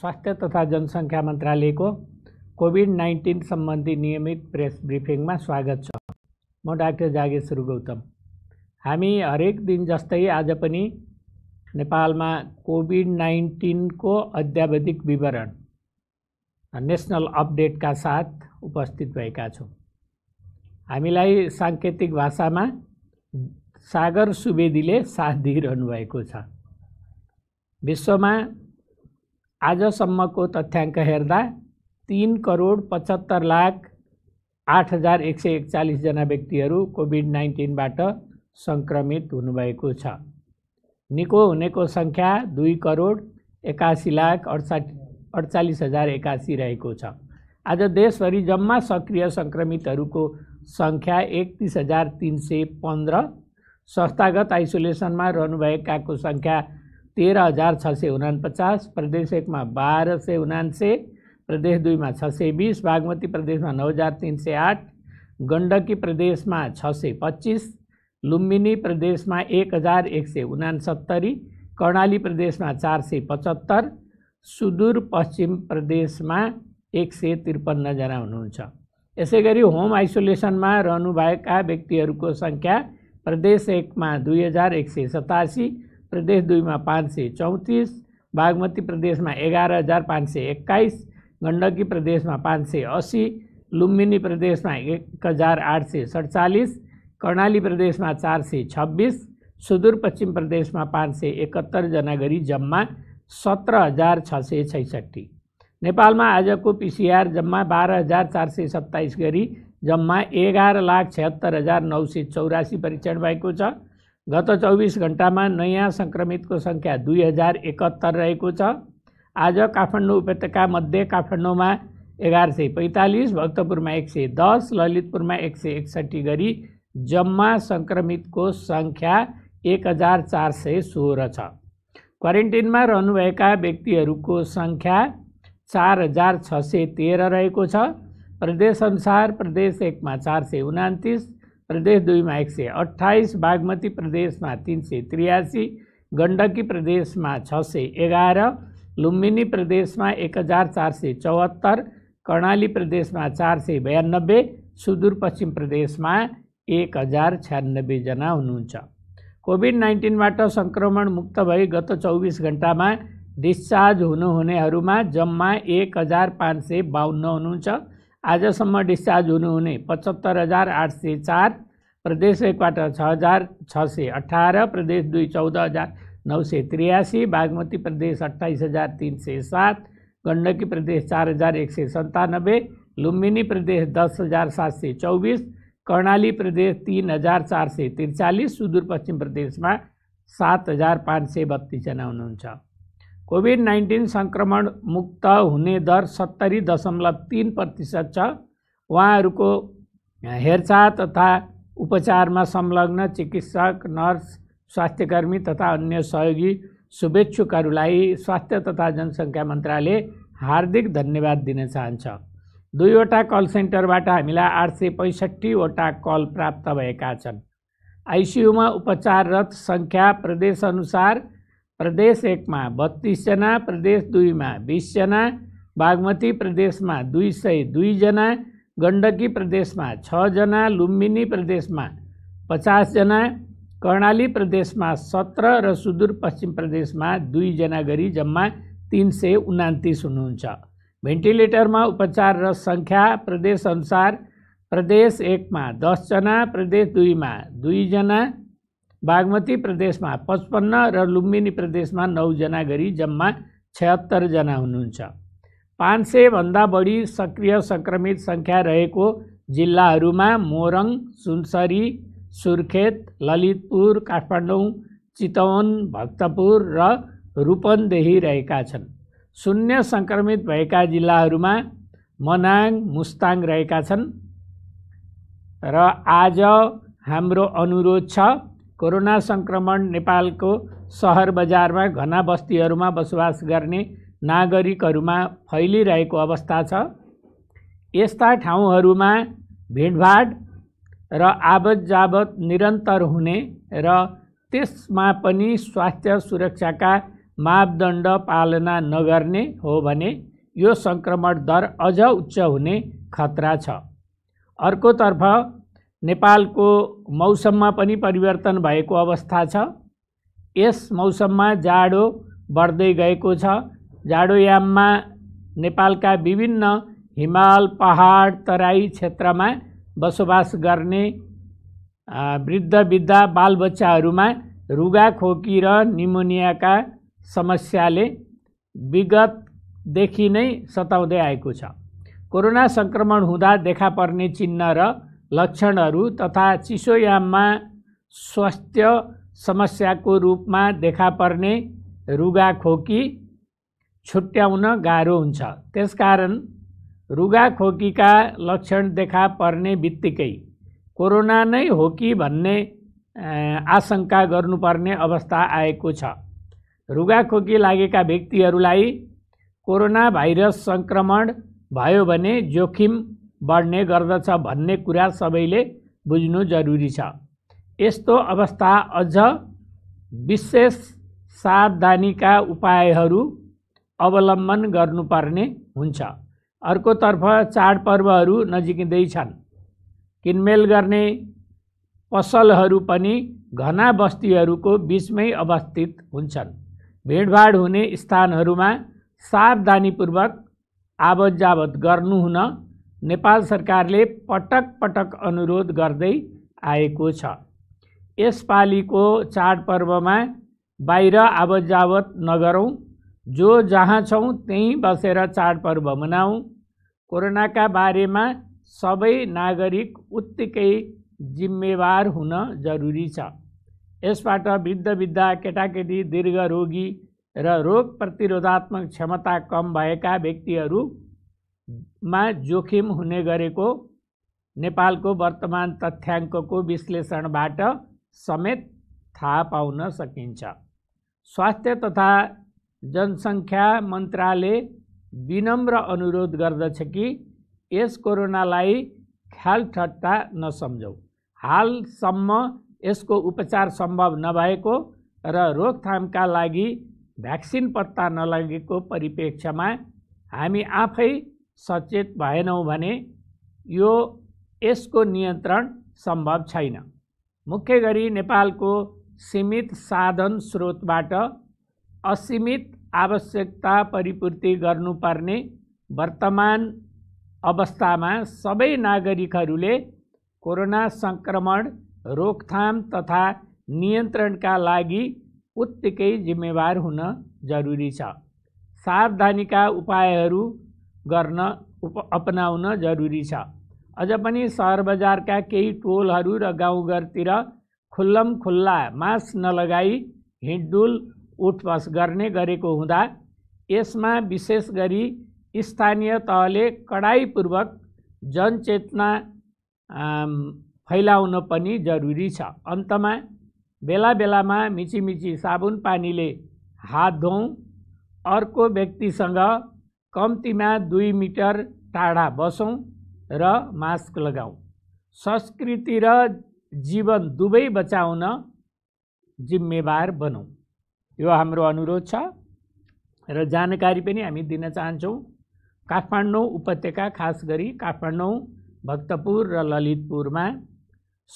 स्वास्थ्य तथा जनसङ्ख्या मन्त्रालयको कोभिड नाइन्टिन सम्बन्धी नियमित प्रेस ब्रिफिङमा स्वागत छ म डाक्टर जागेश्वर गौतम हामी हरेक दिन जस्तै आज पनि नेपालमा कोभिड नाइन्टिनको अध्यावधिक विवरण नेसनल अपडेटका साथ उपस्थित भएका छौँ हामीलाई साङ्केतिक भाषामा सागर सुवेदीले साथ दिइरहनु भएको छ विश्वमा आजसम्मको तथ्याङ्क हेर्दा तिन करोड पचहत्तर लाख आठ हजार एक सय एकचालिसजना व्यक्तिहरू कोभिड नाइन्टिनबाट सङ्क्रमित हुनुभएको छ निको हुनेको सङ्ख्या दुई करोड एकासी लाख अडसाठी अडचालिस हजार एकासी रहेको छ आज देशभरि जम्मा सक्रिय सङ्क्रमितहरूको सङ्ख्या एकतिस हजार तिन सय पन्ध्र संस्थागत आइसोलेसनमा रहनुभएकाको सङ्ख्या तेरह हजार छ सौ उन्पचास प्रदेश एक में बाहर सौ उन्से प्रदेश दुई में छ सौ बीस बागमती प्रदेश में नौ हजार तीन सौ आठ गंडकी प्रदेश में छ सौ पच्चीस लुम्बिनी प्रदेश में एक हजार एक सौ सत्तरी कर्णाली प्रदेश में चार सौ पचहत्तर सुदूर पश्चिम प्रदेश में एक सौ त्रिपन्न जना होगी होम आइसोलेसन में रहने भाग व्यक्ति संख्या प्रदेश एक में दुई हजार एक सौ सतासी प्रदेश दुई में पांच सौ चौतीस बागमती प्रदेश में एगार हजार पांच सौ एक्काईस गंडकी प्रदेश में पांच सौ अस्सी लुम्बिनी प्रदेश में एक हजार आठ सौ सड़चालीस कर्णाली प्रदेश में चार सौ छब्बीस सुदूरपश्चिम प्रदेश में पांच सौ एकहत्तर जनागरी जम्मा सत्रह हजार छ सौ छैसठी नेपाल आज को पीसीआर जम्मा बाहर हजार चार सौ सत्ताईस गरी जम्मा एगार लाख छिहत्तर हजार नौ सौ चौरासी परीक्षण भाई गत चौबिस घन्टामा नयाँ सङ्क्रमितको सङ्ख्या दुई हजार एकहत्तर रहेको छ आज काठमाडौँ उपत्यका उपत्यकामध्ये काठमाडौँमा एघार सय पैँतालिस भक्तपुरमा एक सय दस ललितपुरमा एक सय एकसट्ठी गरी जम्मा सङ्क्रमितको सङ्ख्या एक हजार चार सय सोह्र छ क्वारेन्टिनमा रहनुभएका व्यक्तिहरूको सङ्ख्या चार हजार छ सय तेह्र रहेको छ प्रदेशअनुसार प्रदेश एकमा चार सय उनातिस प्रदेश दुईमा एक सय अठाइस बागमती प्रदेशमा तिन सय त्रियासी गण्डकी प्रदेशमा छ सय एघार लुम्बिनी प्रदेशमा एक हजार चार सय चौहत्तर कर्णाली प्रदेशमा चार सय बयानब्बे सुदूरपश्चिम प्रदेशमा एक हजार छ्यानब्बेजना हुनुहुन्छ कोभिड नाइन्टिनबाट सङ्क्रमण मुक्त भई गत चौबिस घन्टामा डिस्चार्ज हुनुहुनेहरूमा जम्मा एक हजार पाँच सय बाहन्न हुनुहुन्छ आजसम्म डिस्चार्ज हुनुहुने पचहत्तर हजार आठ सय चार प्रदेश एकबाट छ हजार छ सय अठार प्रदेश दुई चौध हजार नौ सय त्रियासी बागमती प्रदेश अट्ठाइस हजार तिन सय सात गण्डकी प्रदेश चार हजार एक सय सन्तानब्बे लुम्बिनी प्रदेश दस हजार सात सय चौबिस कर्णाली प्रदेश तिन हजार चार सय त्रिचालिस सुदूरपश्चिम प्रदेशमा सात हजार पाँच सय बत्तिसजना हुनुहुन्छ कोभिड नाइन्टिन सङ्क्रमण मुक्त हुने दर सत्तरी दशमलव तिन प्रतिशत छ उहाँहरूको हेरचाह तथा उपचारमा संलग्न चिकित्सक नर्स स्वास्थ्यकर्मी तथा अन्य सहयोगी शुभेच्छुकहरूलाई स्वास्थ्य तथा जनसङ्ख्या मन्त्रालय हार्दिक धन्यवाद दिन चाहन्छ दुईवटा कल सेन्टरबाट हामीलाई आठ सय पैँसठीवटा कल प्राप्त भएका छन् आइसियुमा उपचाररत सङ्ख्या प्रदेशअनुसार प्रदेश एकमा बत्तिसजना प्रदेश दुईमा बिसजना बागमती प्रदेशमा दुई सय दुईजना गण्डकी प्रदेशमा छजना लुम्बिनी प्रदेशमा पचासजना कर्णाली प्रदेशमा सत्र र सुदूरपश्चिम प्रदेशमा दुईजना गरी जम्मा तिन सय उनातिस हुनुहुन्छ भेन्टिलेटरमा उपचार र सङ्ख्या प्रदेशअनुसार प्रदेश एकमा दसजना प्रदेश दुईमा दुईजना बागमती प्रदेशमा पचपन्न र लुम्बिनी प्रदेशमा नौजना गरी जम्मा छत्तरजना हुनुहुन्छ पाँच सयभन्दा बढी सक्रिय सङ्क्रमित सङ्ख्या रहेको जिल्लाहरूमा मोरङ सुनसरी सुर्खेत ललितपुर काठमाडौँ चितवन भक्तपुर र रूपन्देही रहेका छन् शून्य सङ्क्रमित भएका जिल्लाहरूमा मनाङ मुस्ताङ रहेका छन् र आज हाम्रो अनुरोध छ कोरोना सङ्क्रमण नेपालको सहर बजारमा घना बस्तीहरूमा बसोबास गर्ने नागरिकहरूमा फैलिरहेको अवस्था छ यस्ता ठाउँहरूमा भिडभाड र आवत जावत निरन्तर हुने र त्यसमा पनि स्वास्थ्य सुरक्षाका मापदण्ड पालना नगर्ने हो भने यो सङ्क्रमण दर अझ उच्च हुने खतरा छ अर्कोतर्फ नेपालको मौसममा पनि परिवर्तन भएको अवस्था छ यस मौसममा जाडो बढ्दै गएको छ जाडोयाममा नेपालका विभिन्न हिमाल पहाड तराई क्षेत्रमा बसोबास गर्ने वृद्ध वृद्ध बालबच्चाहरूमा खोकी र निमोनियाका समस्याले विगतदेखि नै सताउँदै आएको छ कोरोना सङ्क्रमण हुँदा देखा पर्ने चिन्ह र लक्षणहरू तथा चिसोयाममा स्वास्थ्य समस्याको रूपमा देखा पर्ने रुगाखोकी छुट्याउन गाह्रो हुन्छ त्यसकारण रुगाखोकीका लक्षण देखा पर्ने बित्तिकै कोरोना नै हो कि भन्ने आशंका गर्नुपर्ने अवस्था आएको छ रुगाखोकी लागेका व्यक्तिहरूलाई कोरोना भाइरस सङ्क्रमण भयो भने जोखिम बढ्ने गर्दछ भन्ने कुरा सबैले बुझ्नु जरुरी छ यस्तो अवस्था अझ विशेष सावधानीका उपायहरू अवलम्बन गर्नुपर्ने हुन्छ अर्कोतर्फ चाडपर्वहरू छन् किनमेल गर्ने पसलहरू पनि घना बस्तीहरूको बिचमै अवस्थित हुन्छन् भेडभाड हुने स्थानहरूमा सावधानीपूर्वक आवत जावत गर्नुहुन नेपाल सरकारले पटक पटक अनुरोध गर्दै आएको छ यसपालिको चाडपर्वमा बाहिर आवत जावत नगरौँ जो जहाँ छौँ त्यहीँ बसेर चाडपर्व मनाउँ कोरोनाका बारेमा सबै नागरिक उत्तिकै जिम्मेवार हुन जरुरी छ यसबाट वृद्ध वृद्ध केटाकेटी दीर्घरोगी र रोग प्रतिरोधात्मक क्षमता कम भएका व्यक्तिहरू मा जोखिम हुने गरेको नेपालको वर्तमान तथ्याङ्कको विश्लेषणबाट समेत थाहा पाउन सकिन्छ स्वास्थ्य तथा जनसङ्ख्या मन्त्रालय विनम्र अनुरोध गर्दछ कि यस कोरोनालाई ख्याल ठट्टा नसम्झौँ हालसम्म यसको उपचार सम्भव नभएको र रोकथामका लागि भ्याक्सिन पत्ता नलागेको परिप्रेक्ष्यमा हामी आफै सचेत भएनौँ भने यो यसको नियन्त्रण सम्भव छैन मुख्य गरी नेपालको सीमित साधन स्रोतबाट असीमित आवश्यकता परिपूर्ति गर्नुपर्ने वर्तमान अवस्थामा सबै नागरिकहरूले कोरोना सङ्क्रमण रोकथाम तथा नियन्त्रणका लागि उत्तिकै जिम्मेवार हुन जरुरी छ सावधानीका उपायहरू गर्न उप अपनाउन जरुरी छ अझ पनि सहर बजारका केही टोलहरू र गाउँघरतिर खुल्लम खुल्ला मास्क नलगाई हिँडडुल उठपस गर्ने गरेको हुँदा यसमा विशेष गरी स्थानीय तहले कडाइपूर्वक जनचेतना फैलाउन पनि जरुरी छ अन्तमा बेला बेलामा मिचिमिची साबुन पानीले हात धोउँ अर्को व्यक्तिसँग कम्तीमा दुई मिटर टाढा बसौँ र मास्क लगाऊ संस्कृति र जीवन दुवै बचाउन जिम्मेवार बनौँ यो हाम्रो अनुरोध छ र जानकारी पनि हामी दिन चाहन्छौँ काठमाडौँ उपत्यका खास गरी काठमाडौँ भक्तपुर र ललितपुरमा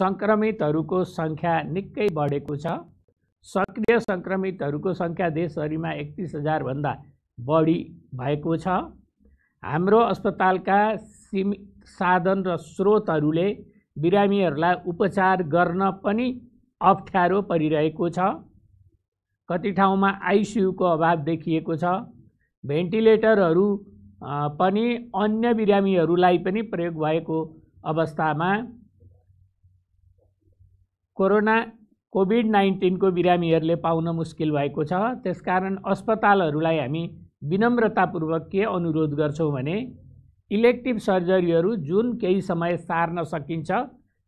सङ्क्रमितहरूको सङ्ख्या निकै बढेको छ सक्रिय सङ्क्रमितहरूको सङ्ख्या देशभरिमा एकतिस हजारभन्दा बढी भएको छ हाम्रो अस्पतालका सिम साधन र स्रोतहरूले बिरामीहरूलाई उपचार गर्न पनि अप्ठ्यारो परिरहेको छ कति ठाउँमा आइसियुको अभाव देखिएको छ भेन्टिलेटरहरू पनि अन्य बिरामीहरूलाई पनि प्रयोग भएको अवस्थामा कोरोना कोभिड नाइन्टिनको बिरामीहरूले पाउन मुस्किल भएको छ त्यसकारण अस्पतालहरूलाई हामी विनम्रतापूर्वक के अनुरोध गर्छौँ भने इलेक्टिभ सर्जरीहरू जुन केही समय सार्न सकिन्छ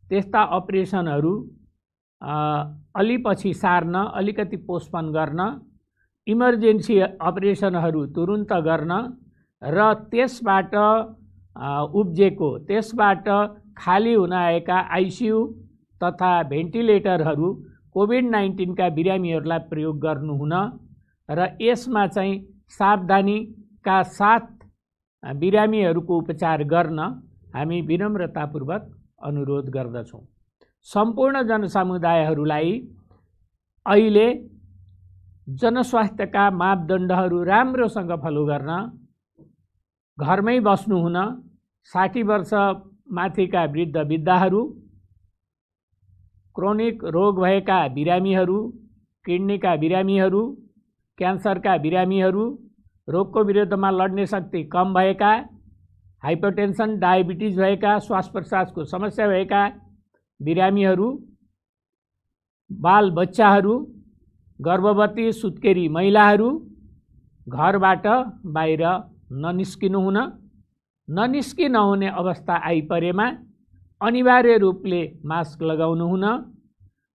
त्यस्ता अपरेसनहरू अलि पछि सार्न अलिकति पोस्टपोन गर्न इमर्जेन्सी अपरेसनहरू तुरुन्त गर्न र त्यसबाट उब्जेको त्यसबाट खाली हुन आएका आइसियु तथा भेन्टिलेटरहरू कोभिड नाइन्टिनका बिरामीहरूलाई प्रयोग गर्नुहुन र यसमा चाहिँ सावधानीका साथ बिरामीहरूको उपचार गर्न हामी विनम्रतापूर्वक अनुरोध गर्दछौँ सम्पूर्ण जनसमुदायहरूलाई अहिले जनस्वास्थ्यका मापदण्डहरू राम्रोसँग फलो गर्न घरमै बस्नुहुन साठी वर्ष माथिका वृद्ध वृद्धाहरू क्रोनिक रोग भएका बिरामीहरू किडनीका बिरामीहरू क्यान्सरका बिरामीहरू रोगको विरुद्धमा लड्ने शक्ति कम भएका हाइपरटेन्सन डायबिटिज भएका श्वास प्रश्वासको समस्या भएका बिरामीहरू बालबच्चाहरू गर्भवती सुत्केरी महिलाहरू घरबाट बाहिर ननिस्किनु हुन ननिस्किन हुने अवस्था आइपरेमा अनिवार्य रूपले मास्क लगाउनु हुन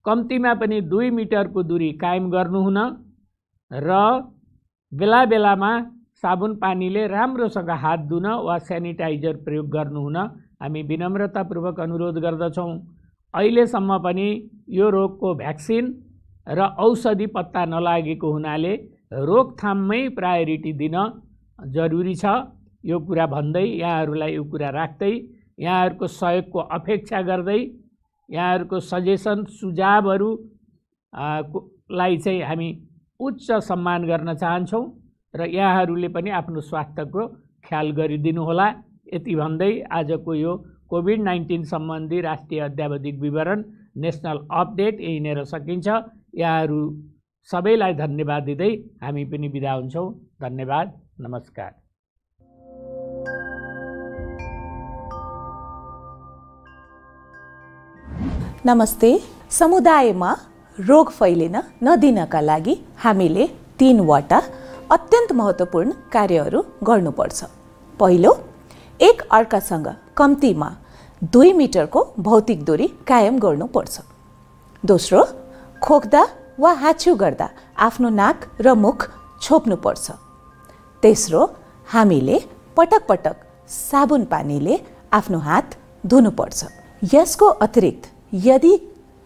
कम्तीमा पनि दुई मिटरको दूरी कायम गर्नुहुन र बेला बेलामा साबुन पानीले राम्रोसँग हात धुन वा सेनिटाइजर प्रयोग गर्नुहुन हामी विनम्रतापूर्वक अनुरोध गर्दछौँ अहिलेसम्म पनि यो रोगको भ्याक्सिन र औषधि पत्ता नलागेको हुनाले रोकथाममै प्रायोरिटी दिन जरुरी छ यो कुरा भन्दै यहाँहरूलाई यो कुरा राख्दै यहाँहरूको सहयोगको अपेक्षा गर्दै यहाँहरूको सजेसन सुझावहरू लाई चाहिँ हामी उच्च सम्मान गर्न चाहन्छौँ र यहाँहरूले पनि आफ्नो स्वास्थ्यको ख्याल गरिदिनु होला यति भन्दै आजको यो कोभिड नाइन्टिन सम्बन्धी राष्ट्रिय अध्यावधिक विवरण नेसनल अपडेट यहीँनिर सकिन्छ यहाँहरू सबैलाई धन्यवाद दिँदै हामी पनि बिदा हुन्छौँ धन्यवाद नमस्कार नमस्ते समुदायमा रोग फैलिन नदिनका लागि हामीले तिनवटा अत्यन्त महत्त्वपूर्ण कार्यहरू गर्नुपर्छ पहिलो एक अर्कासँग कम्तीमा दुई मिटरको भौतिक दूरी कायम गर्नुपर्छ दोस्रो खोक्दा वा हाच्यु गर्दा आफ्नो नाक र मुख छोप्नुपर्छ तेस्रो हामीले पटक पटक साबुन पानीले आफ्नो हात धुनुपर्छ यसको अतिरिक्त यदि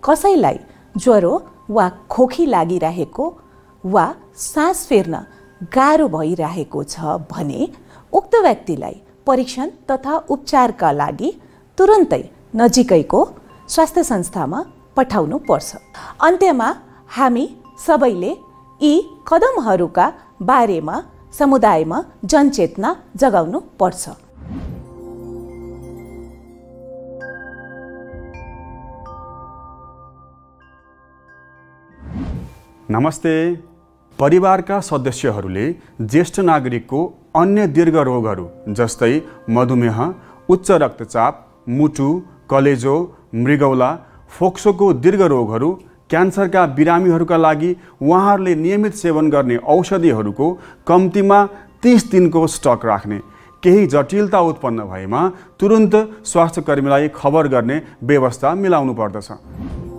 कसैलाई ज्वरो वा खोकी लागिरहेको वा सास फेर्न गाह्रो भइरहेको छ भने उक्त व्यक्तिलाई परीक्षण तथा उपचारका लागि तुरन्तै नजिकैको स्वास्थ्य संस्थामा पठाउनु पर्छ अन्त्यमा हामी सबैले यी कदमहरूका बारेमा समुदायमा जनचेतना जगाउनु पर्छ नमस्ते परिवारका सदस्यहरूले ज्येष्ठ नागरिकको अन्य दीर्घ रोगहरू जस्तै मधुमेह उच्च रक्तचाप मुटु कलेजो मृगौला फोक्सोको दीर्घ रोगहरू क्यान्सरका बिरामीहरूका लागि उहाँहरूले नियमित सेवन गर्ने औषधिहरूको कम्तीमा तिस दिनको स्टक राख्ने केही जटिलता उत्पन्न भएमा तुरुन्त स्वास्थ्यकर्मीलाई खबर गर्ने व्यवस्था मिलाउनु पर्दछ